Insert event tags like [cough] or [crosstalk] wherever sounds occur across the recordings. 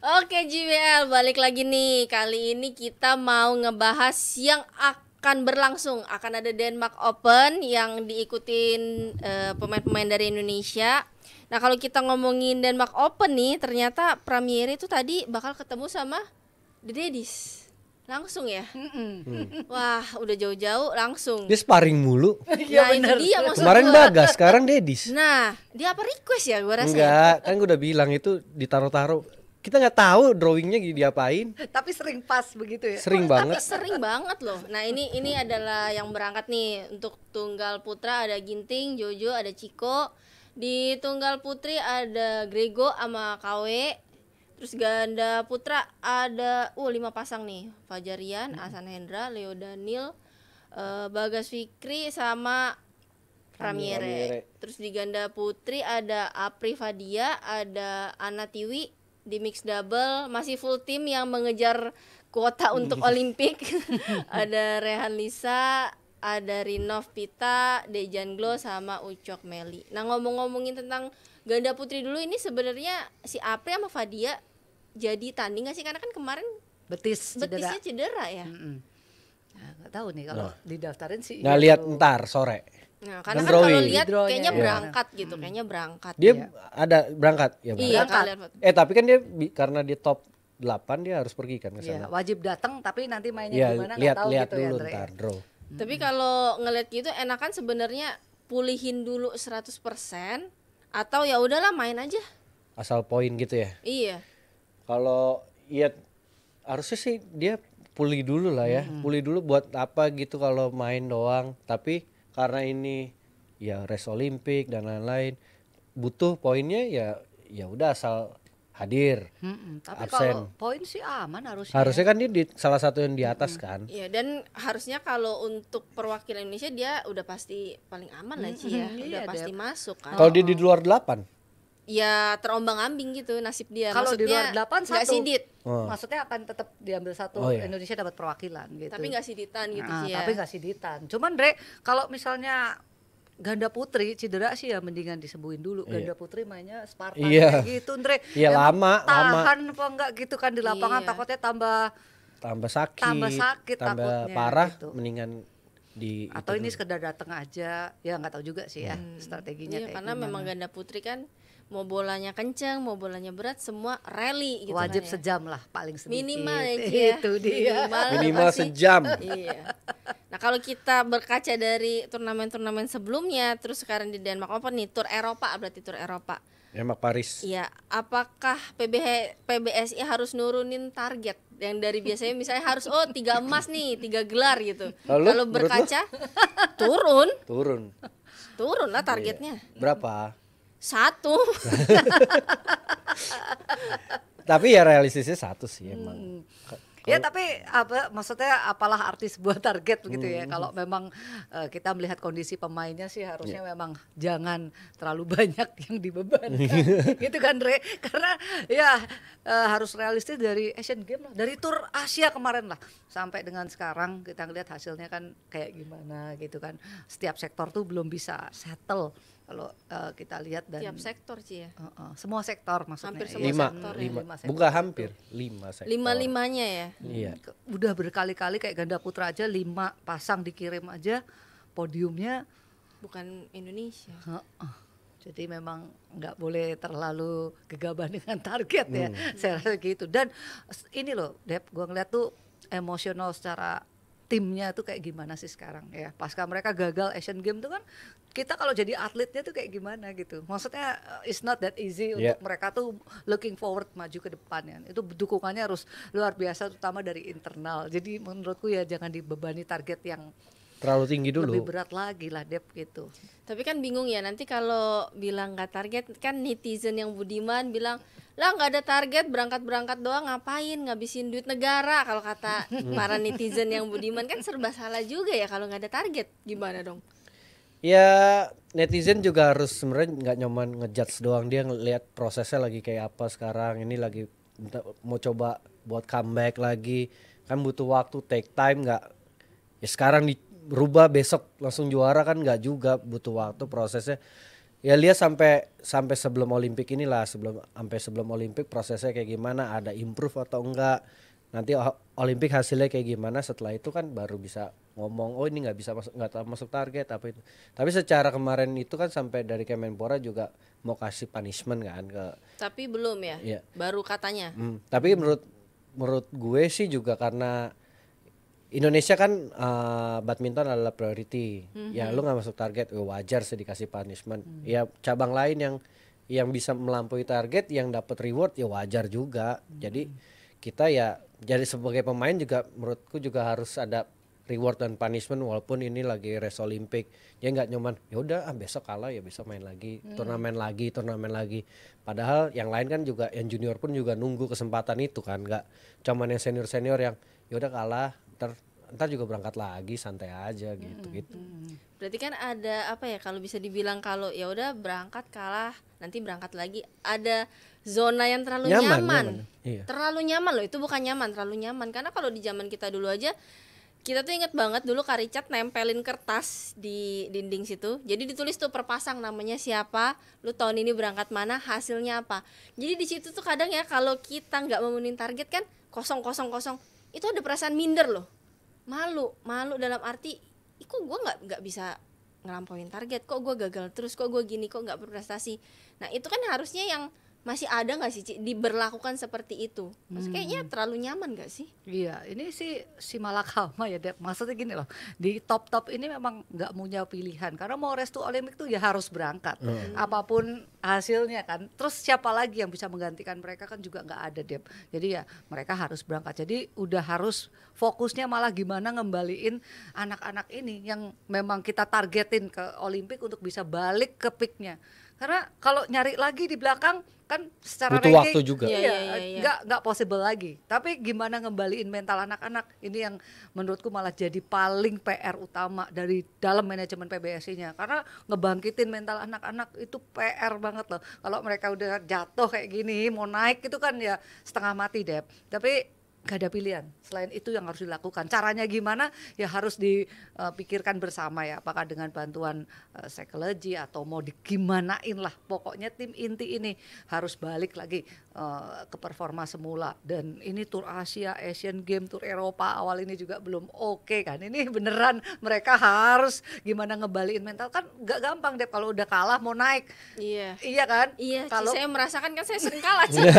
Oke JBL, balik lagi nih. Kali ini kita mau ngebahas yang akan berlangsung. Akan ada Denmark Open yang diikutin pemain eh, pemain-pemain dari Indonesia. Nah, kalau kita ngomongin Denmark Open nih, ternyata Premier itu tadi bakal ketemu sama The Daddies. Langsung ya? Hmm. Wah, udah jauh-jauh langsung. Dia sparring mulu. ya, nah, bener. dia maksud Kemarin gua. Bagas, sekarang Dedis. Nah, dia apa request ya gue rasa? Ya? Enggak, kan gue udah bilang itu ditaruh-taruh kita nggak tahu drawingnya diapain tapi sering pas begitu ya sering oh, banget tapi sering banget loh nah ini ini adalah yang berangkat nih untuk tunggal putra ada Ginting Jojo ada Ciko di tunggal putri ada Grego sama KW terus ganda putra ada uh lima pasang nih Fajarian hmm. Asan Hendra Leo Daniel uh, Bagas Fikri sama Ramiere. Ramiere. Terus di ganda putri ada Apri Fadia, ada tiwi di mix double masih full tim yang mengejar kuota [laughs] untuk Olimpik [laughs] ada Rehan Lisa ada Rinov Pita, Dejan Glo sama Ucok Meli. Nah ngomong-ngomongin tentang ganda putri dulu ini sebenarnya si Apri sama Fadia jadi tanding gak sih karena kan kemarin betis cedera. betisnya cedera ya. Mm -mm. Nah, gak tahu nih kalau nah. didaftarin sih. nggak lihat ntar sore. Nah, karena kan kalau lihat kayaknya ya. berangkat hmm. gitu, kayaknya berangkat. Dia ya. ada berangkat ya. Berangkat. Iya, eh tapi kan dia karena dia top 8 dia harus pergi kan ke iya, sana. Ya, wajib datang tapi nanti mainnya ya, gimana lihat, tahu lihat gitu ya, dulu ya, ntar, draw. Hmm. Tapi kalau ngeliat gitu enakan sebenarnya pulihin dulu 100% atau ya udahlah main aja. Asal poin gitu ya. Iya. Kalau ya harusnya sih dia pulih dulu lah ya. Hmm. Pulih dulu buat apa gitu kalau main doang, tapi karena ini ya race olimpik dan lain-lain butuh poinnya ya ya udah asal hadir Mm-mm, tapi absen. poin sih aman harusnya harusnya kan dia di, salah satu yang di atas hmm. kan iya dan harusnya kalau untuk perwakilan Indonesia dia udah pasti paling aman lah sih ya udah iya, pasti dia. masuk kan kalau dia di luar delapan ya terombang-ambing gitu nasib dia. Kalau di luar delapan satu. sidit. Oh. Maksudnya akan tetap diambil satu oh, iya. Indonesia dapat perwakilan gitu. Tapi nggak siditan gitu nah, sih ya. Tapi nggak siditan. Cuman Dre, kalau misalnya ganda putri cedera sih ya mendingan disembuhin dulu. Iya. Ganda putri mainnya Spartan iya. gitu, Dre. [laughs] Iya, lama, tahan lama. apa enggak gitu kan di lapangan iya. takutnya tambah tambah sakit, tambah sakit tambah takutnya, parah gitu. mendingan di atau ini dulu. sekedar datang aja ya nggak tahu juga sih ya hmm. strateginya iya, kayak karena gimana. memang ganda putri kan mau bolanya kenceng, mau bolanya berat, semua rally gitu Wajib kan, ya. sejam lah paling sedikit. Minimal ya. [laughs] ya. Itu dia. Minimal, Minimal sejam. iya. Nah, kalau kita berkaca dari turnamen-turnamen sebelumnya, terus sekarang di Denmark Open nih, tur Eropa berarti tur Eropa. Denmark Paris. Iya, apakah PBH, PBSI harus nurunin target yang dari biasanya misalnya harus oh tiga emas nih, tiga gelar gitu. Kalau berkaca turun. Turun. Turun lah targetnya. Iya. Berapa? Satu. [laughs] tapi ya realistisnya satu sih hmm. emang. Hmm. Kalo, ya tapi apa maksudnya apalah artis buat target gitu hmm. ya kalau memang uh, kita melihat kondisi pemainnya sih harusnya yeah. memang jangan terlalu banyak yang dibebankan [laughs] gitu kan Re karena ya uh, harus realistis dari Asian Games lah dari tur Asia kemarin lah sampai dengan sekarang kita ngelihat hasilnya kan kayak gimana gitu kan setiap sektor tuh belum bisa settle kalau uh, kita lihat dan tiap sektor sih ya. Uh, uh, semua sektor maksudnya. Hampir iya, semua lima, sektor ya. lima, ya. lima sektor. Bukan hampir, lima sektor. Lima-limanya ya. Hmm. Iya. Udah berkali-kali kayak ganda putra aja lima pasang dikirim aja podiumnya bukan Indonesia. Uh, uh. Jadi memang nggak boleh terlalu gegabah [laughs] dengan target ya. Hmm. Saya rasa gitu. Dan ini loh, Dep, gua ngeliat tuh emosional secara timnya tuh kayak gimana sih sekarang ya pasca mereka gagal Asian Game tuh kan kita kalau jadi atletnya tuh kayak gimana gitu. Maksudnya eh, it's not that easy yeah. untuk mereka tuh looking forward maju ke depan ya. Itu dukungannya harus luar biasa terutama dari internal. Jadi menurutku ya jangan dibebani target yang terlalu tinggi dulu. Lebih berat lagi lah Dep gitu. Tapi kan bingung ya nanti kalau bilang nggak target kan netizen yang budiman bilang lah nggak ada target berangkat berangkat doang ngapain ngabisin duit negara kalau kata [laughs] para netizen yang budiman kan serba salah juga ya kalau nggak ada target gimana dong? ya netizen juga harus sebenarnya nggak nyoman ngejudge doang dia ngelihat prosesnya lagi kayak apa sekarang ini lagi mau coba buat comeback lagi kan butuh waktu take time nggak ya sekarang dirubah besok langsung juara kan nggak juga butuh waktu prosesnya ya lihat sampai sampai sebelum Olimpik inilah sebelum sampai sebelum Olimpik prosesnya kayak gimana ada improve atau enggak nanti Olimpik hasilnya kayak gimana setelah itu kan baru bisa ngomong oh ini nggak bisa masuk nggak masuk target apa itu tapi secara kemarin itu kan sampai dari Kemenpora juga mau kasih punishment kan ke tapi belum ya, ya. baru katanya hmm, tapi menurut menurut gue sih juga karena Indonesia kan uh, badminton adalah priority mm -hmm. ya hmm. lu nggak masuk target ya wajar sih dikasih punishment mm -hmm. ya cabang lain yang yang bisa melampaui target yang dapat reward ya wajar juga mm -hmm. jadi kita ya jadi sebagai pemain juga menurutku juga harus ada reward dan punishment walaupun ini lagi race Olimpik ya nggak nyaman ya udah ah besok kalah ya besok main lagi hmm. turnamen lagi turnamen lagi padahal yang lain kan juga yang junior pun juga nunggu kesempatan itu kan nggak cuman yang senior senior yang ya udah kalah ntar ntar juga berangkat lagi santai aja hmm, gitu, gitu hmm, gitu berarti kan ada apa ya kalau bisa dibilang kalau ya udah berangkat kalah nanti berangkat lagi ada zona yang terlalu nyaman, nyaman. nyaman. Iya. terlalu nyaman loh itu bukan nyaman terlalu nyaman karena kalau di zaman kita dulu aja kita tuh inget banget dulu Kak Richard nempelin kertas di dinding situ jadi ditulis tuh perpasang namanya siapa lu tahun ini berangkat mana hasilnya apa jadi di situ tuh kadang ya kalau kita nggak memenuhi target kan kosong kosong kosong itu ada perasaan minder loh malu malu dalam arti iku gue nggak nggak bisa ngelampauin target kok gue gagal terus kok gue gini kok nggak berprestasi nah itu kan harusnya yang masih ada nggak sih Cik, diberlakukan seperti itu? Maksudnya hmm. kayaknya terlalu nyaman gak sih? Iya, ini si si malakama ya, Dep. maksudnya gini loh, di top top ini memang nggak punya pilihan karena mau restu olimpik tuh ya harus berangkat, hmm. apapun hasilnya kan. Terus siapa lagi yang bisa menggantikan mereka kan juga nggak ada Dep. Jadi ya mereka harus berangkat. Jadi udah harus fokusnya malah gimana ngembaliin anak-anak ini yang memang kita targetin ke olimpik untuk bisa balik ke peaknya karena kalau nyari lagi di belakang kan secara butuh ranking, waktu juga iya, iya, iya, iya, iya. nggak nggak possible lagi tapi gimana ngembaliin mental anak-anak ini yang menurutku malah jadi paling PR utama dari dalam manajemen PBSI-nya karena ngebangkitin mental anak-anak itu PR banget loh kalau mereka udah jatuh kayak gini mau naik itu kan ya setengah mati deh tapi gak ada pilihan selain itu yang harus dilakukan caranya gimana ya harus dipikirkan bersama ya apakah dengan bantuan eh, psikologi atau mau digimanain lah pokoknya tim inti ini harus balik lagi eh, ke performa semula dan ini tour Asia Asian Game tour Eropa awal ini juga belum oke okay kan ini beneran mereka harus gimana ngebalikin mental kan gak gampang deh kalau udah kalah mau naik iya iya kan iya kalau saya merasakan kan saya sering kalah [laughs] iya.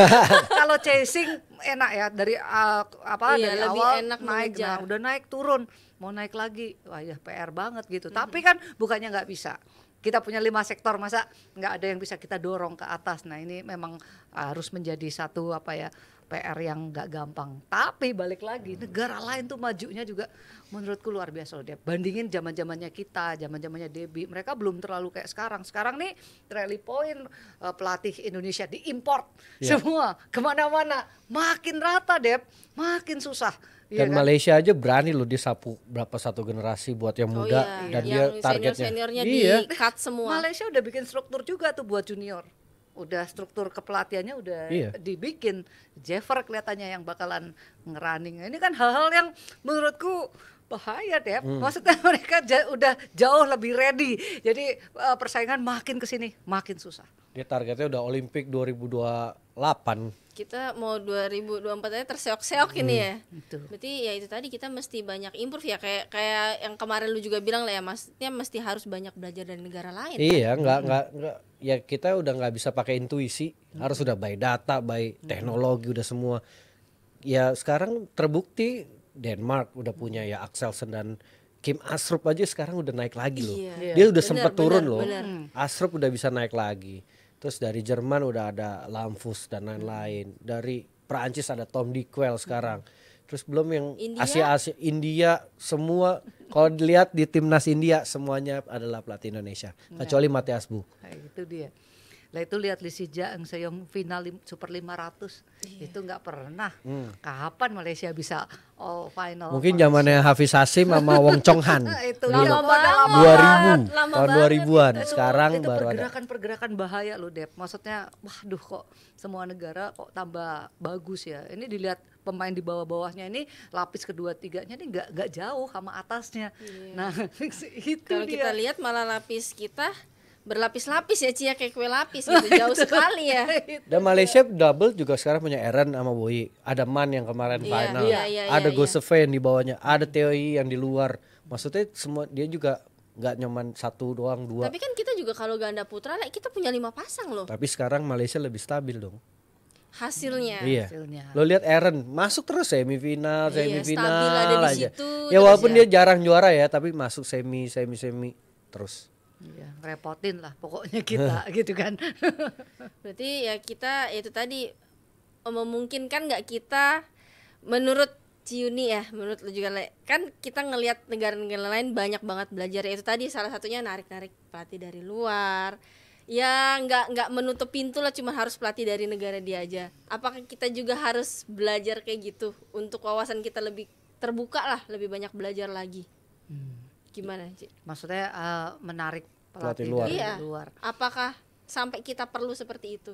kalau chasing enak ya dari uh, uh, apa iya, dari lebih awal enak naik nah udah naik turun mau naik lagi wah ya PR banget gitu mm -hmm. tapi kan bukannya nggak bisa kita punya lima sektor masa nggak ada yang bisa kita dorong ke atas nah ini memang harus menjadi satu apa ya PR yang nggak gampang tapi balik lagi hmm. negara lain tuh majunya juga menurutku luar biasa loh dia bandingin zaman zamannya kita zaman zamannya Debbie mereka belum terlalu kayak sekarang sekarang nih rally point uh, pelatih Indonesia diimpor yeah. semua kemana-mana makin rata Deb makin susah dan iya kan? Malaysia aja berani loh disapu sapu berapa satu generasi buat yang oh muda oh, iya. dan yang dia targetnya. Senior -seniornya iya. di cut semua. Malaysia udah bikin struktur juga tuh buat junior. Udah struktur kepelatihannya udah iya. dibikin. Jeffer kelihatannya yang bakalan ngerunning. Ini kan hal-hal yang menurutku bahaya deh. Ya. Hmm. Maksudnya [laughs] mereka udah jauh lebih ready. Jadi uh, persaingan makin ke sini makin susah. Dia targetnya udah Olimpik 2028. Kita mau 2024 aja terseok-seok hmm. ini ya. Itu. Berarti ya itu tadi kita mesti banyak improve ya kayak kayak yang kemarin lu juga bilang lah ya maksudnya mesti harus banyak belajar dari negara lain. Iya, kan? enggak, hmm. nggak nggak ya kita udah nggak bisa pakai intuisi, hmm. harus udah baik data, baik hmm. teknologi udah semua. Ya sekarang terbukti Denmark udah punya ya Axelsen dan Kim Asrup aja sekarang udah naik lagi loh. Iya. Dia udah sempet turun bener, loh. Bener. Hmm. Asrup udah bisa naik lagi. Terus dari Jerman udah ada Lamfus dan lain-lain. Hmm. Dari Perancis ada Tom Dickwell sekarang. Terus belum yang Asia Asia India semua kalau dilihat di timnas India semuanya adalah pelatih Indonesia iya. kecuali Matias Bu. Nah, itu dia. Lah itu lihat Lisih Jaeng yang final Super 500 yeah. itu nggak pernah. Hmm. Kapan Malaysia bisa all final? Mungkin zamannya Hafiz Hasim sama Wong Chong Han. [laughs] itu lama ya, banget. 2000 lama tahun 2000-an. Sekarang itu baru pergerakan, ada pergerakan bahaya loh Dep. Maksudnya waduh kok semua negara kok tambah bagus ya. Ini dilihat pemain di bawah-bawahnya ini lapis kedua tiganya ini nggak nggak jauh sama atasnya. Iya. Nah [laughs] itu kalau dia. kita lihat malah lapis kita berlapis-lapis ya Cia ya, kayak kue lapis gitu [laughs] jauh sekali ya. Dan Malaysia double juga sekarang punya Aaron sama Boy. Ada Man yang kemarin yeah, final. Yeah, yeah, ada yeah, Gosefe yeah. yang dibawanya. bawahnya, ada Teoi yang di luar. Maksudnya semua dia juga nggak nyaman satu doang dua. Tapi kan kita juga kalau ganda putra kita punya lima pasang loh. Tapi sekarang Malaysia lebih stabil dong hasilnya. Iya. Hasilnya. Lo lihat Aaron masuk terus semifinal, iya, semifinal iya, aja. Situ, ya walaupun ya. dia jarang juara ya, tapi masuk semi, semi, semi terus. Ya repotin lah pokoknya kita [laughs] gitu kan. Berarti ya kita ya itu tadi memungkinkan nggak kita menurut Ciuni ya menurut lu juga kan kita ngelihat negara-negara lain banyak banget belajar ya itu tadi salah satunya narik-narik pelatih dari luar ya nggak nggak menutup pintu lah cuma harus pelatih dari negara dia aja apakah kita juga harus belajar kayak gitu untuk wawasan kita lebih terbuka lah lebih banyak belajar lagi hmm. Gimana, sih Maksudnya uh, menarik pelatih, pelatih luar. Iya. luar. Apakah sampai kita perlu seperti itu?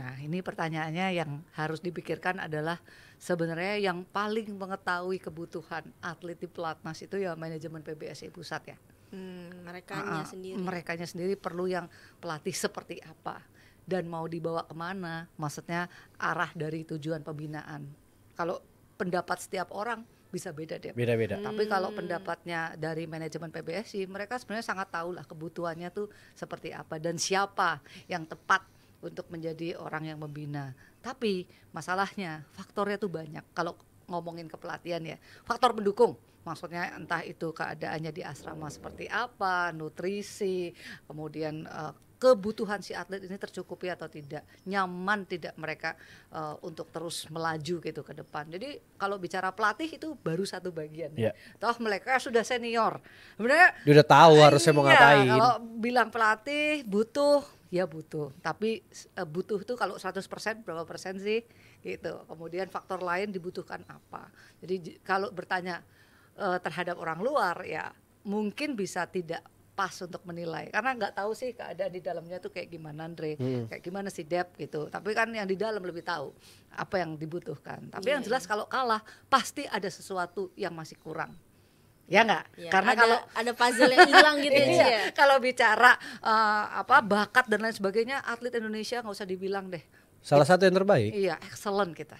Nah, ini pertanyaannya yang harus dipikirkan adalah sebenarnya yang paling mengetahui kebutuhan atlet di pelatnas itu ya manajemen PBSI pusat ya. Hmm, mereka uh, sendiri. mereka sendiri perlu yang pelatih seperti apa dan mau dibawa kemana, maksudnya arah dari tujuan pembinaan. Kalau pendapat setiap orang bisa beda deh. Beda-beda. Hmm. Tapi kalau hmm. pendapatnya dari manajemen PBSI, mereka sebenarnya sangat tahu lah kebutuhannya tuh seperti apa dan siapa yang tepat untuk menjadi orang yang membina. Tapi masalahnya faktornya tuh banyak. Kalau ngomongin kepelatihan ya, faktor pendukung maksudnya entah itu keadaannya di asrama seperti apa, nutrisi, kemudian uh, kebutuhan si atlet ini tercukupi atau tidak, nyaman tidak mereka uh, untuk terus melaju gitu ke depan. Jadi kalau bicara pelatih itu baru satu bagian. Yeah. Ya. Toh mereka sudah senior, sebenarnya sudah tahu ah, harusnya mau iya, ngapain. Kalau bilang pelatih butuh ya butuh tapi uh, butuh tuh kalau 100% berapa persen sih gitu kemudian faktor lain dibutuhkan apa jadi kalau bertanya uh, terhadap orang luar ya mungkin bisa tidak pas untuk menilai karena nggak tahu sih keadaan di dalamnya tuh kayak gimana Andre hmm. kayak gimana si Dep gitu tapi kan yang di dalam lebih tahu apa yang dibutuhkan tapi yeah. yang iya. jelas kalau kalah pasti ada sesuatu yang masih kurang ya nggak ya, karena ada, kalau ada puzzle yang hilang gitu [laughs] ya, iya. ya kalau bicara uh, apa bakat dan lain sebagainya atlet Indonesia nggak usah dibilang deh salah It, satu yang terbaik iya excellent kita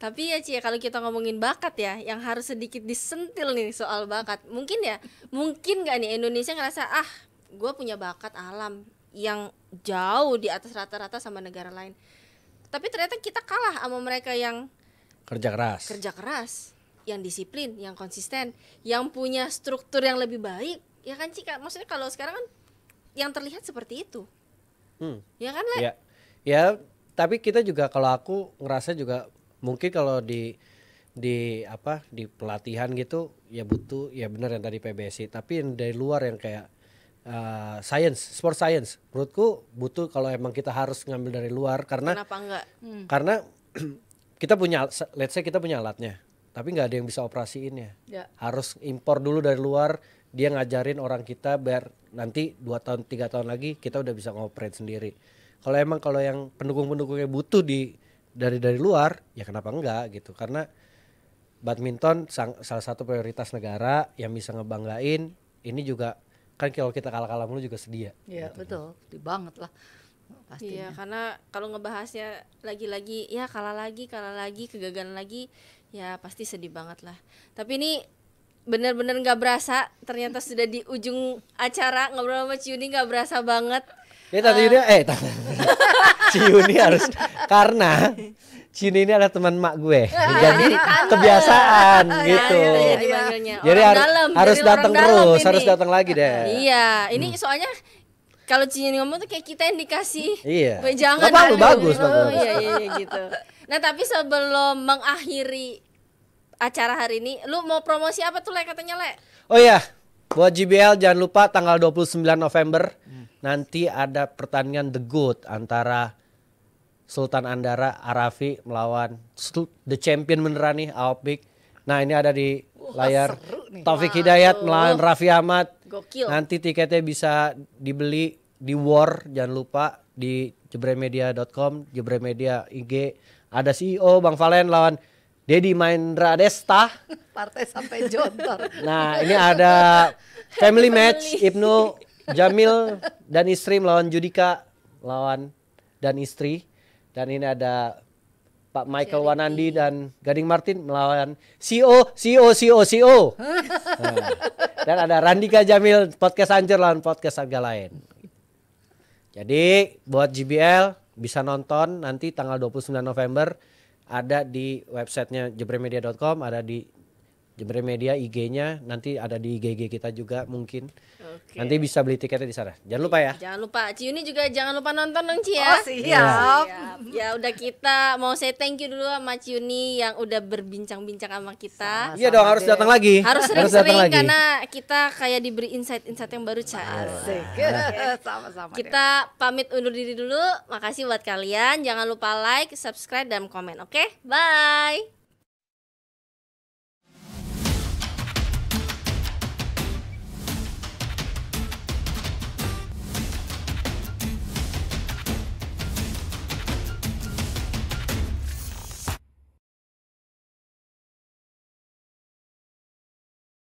tapi ya Cie, ya, kalau kita ngomongin bakat ya, yang harus sedikit disentil nih soal bakat. Mungkin ya, mungkin nggak nih Indonesia ngerasa ah, gue punya bakat alam yang jauh di atas rata-rata sama negara lain. Tapi ternyata kita kalah sama mereka yang kerja keras. Kerja keras, yang disiplin, yang konsisten, yang punya struktur yang lebih baik. Ya kan Cika, maksudnya kalau sekarang kan yang terlihat seperti itu. Hmm. Ya kan, Le? Ya. ya, tapi kita juga kalau aku ngerasa juga mungkin kalau di di apa di pelatihan gitu ya butuh ya benar yang tadi PBSI tapi yang dari luar yang kayak uh, science sport science menurutku butuh kalau emang kita harus ngambil dari luar karena kenapa enggak hmm. karena [clears throat] kita punya let's say kita punya alatnya tapi nggak ada yang bisa operasiinnya ya. harus impor dulu dari luar dia ngajarin orang kita biar nanti dua tahun tiga tahun lagi kita udah bisa ngoperate sendiri kalau emang kalau yang pendukung pendukungnya butuh di dari dari luar ya kenapa enggak gitu karena badminton sang, salah satu prioritas negara yang bisa ngebanggain ini juga kan kalau kita kalah-kalah mulu juga sedia. Iya gitu. betul, sedih banget lah pastinya. Iya karena kalau ngebahasnya lagi-lagi ya kalah lagi kalah lagi kegagalan lagi ya pasti sedih banget lah. Tapi ini benar-benar nggak berasa ternyata sudah di ujung acara ngobrol sama Ciuni nggak berasa banget Ya tadi dia eh Tante [laughs] ini Yuni harus karena Cini ini adalah teman mak gue, jadi kebiasaan gitu. Jadi, jadi ya, gitu. Ya, har dalam, harus datang terus, ini. harus datang lagi deh. [laughs] Iya, ini hmm. soalnya kalau Cini ngomong tuh kayak kita yang dikasih iya. jangan apa lu bagus oh, iya, iya, iya, gitu nah tapi sebelum mengakhiri acara hari ini lu mau promosi apa tuh le katanya le oh iya, Buat JBL jangan lupa tanggal 29 November hmm. nanti ada pertandingan The Good antara Sultan Andara Arafi melawan The Champion beneran nih Aopik. Nah ini ada di layar Taufik Hidayat melawan Raffi Ahmad. Gokil. Nanti tiketnya bisa dibeli di War jangan lupa di jebremedia.com, jebremedia IG. Ada CEO Bang Valen lawan Dedi Mahendra Desta. [laughs] Partai sampai jontor. Nah, ini ada [laughs] family match Ibnu Jamil dan istri melawan Judika lawan dan istri. Dan ini ada Pak Michael Jadi. Wanandi dan Gading Martin melawan CEO, CEO, CEO, CEO. [laughs] nah, dan ada Randika Jamil podcast Anjir lawan podcast harga lain. Jadi buat GBL bisa nonton nanti tanggal 29 November ada di websitenya jebremedia.com ada di Jember Media IG-nya nanti ada di IGG kita juga mungkin. Okay. Nanti bisa beli tiketnya di sana. Jangan lupa ya. Jangan lupa. ini juga jangan lupa nonton dong Ci ya. Oh, siap. Ya. siap. Ya udah kita mau saya thank you dulu sama ini yang udah berbincang-bincang sama kita. Iya dong harus datang lagi. Harus sering-sering karena kita kayak diberi insight-insight yang baru Ci. Asik. Iya. [laughs] Sama-sama. Kita pamit undur diri dulu. Makasih buat kalian. Jangan lupa like, subscribe dan komen, oke? Okay? Bye.